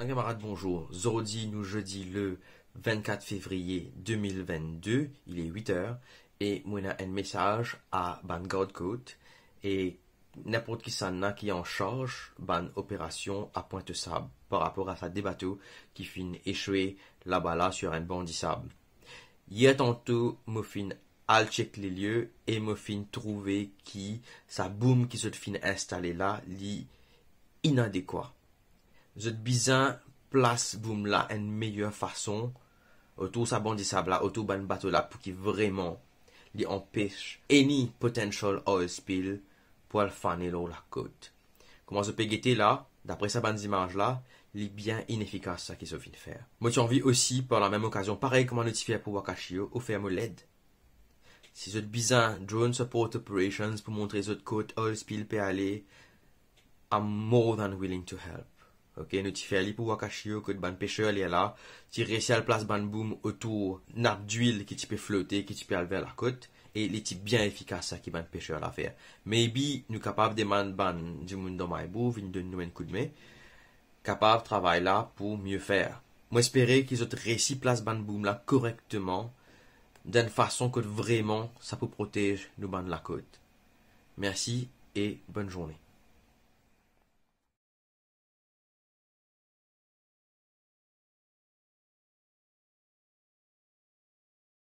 Mes camarades bonjour. Zodi nous jeudi le 24 février 2022, il est 8h, et moi un message à Ban et n'importe qui s'en a qui en charge ban opération à pointe sable par rapport à sa débateau qui finit échoué là-bas sur un banc de sable. Hier tantôt, me fin al check les lieux et me fin trouvé qui sa boum qui se fin installée là, lit inadéquat. Ce besoin place boum une en meilleure façon autour sa sable là autour ban bateau là pour qui vraiment li empêche. any potential oil spill pour le fane la côte. Comment se pe là, d'après sa bande là là, est bien inefficace ça qu'ils ont de faire. Moi j'ai envie aussi par la même occasion, pareil comment notifier pour wakashio, au ferme led. Si ce drone support operations pour montrer montrer cette côte oil spill aller, je I'm more than willing to help. Ok, nous t'y fait pour wakashio que de ban pêcheur est là, t'y réussis à la place e ban boom autour nappe d'huile qui peut flotter, qui peut aller vers la côte, et il est bien efficace ce qui ban pêcheur à faire. Maybe nous capables de demander du monde dans ma boue, de nous un coup de main, capable de travailler là pour mieux faire. Moi espérer qu'ils ont réussi place ban boom là correctement, d'une façon que vraiment ça peut protéger nos ban la côte. Merci et bonne journée.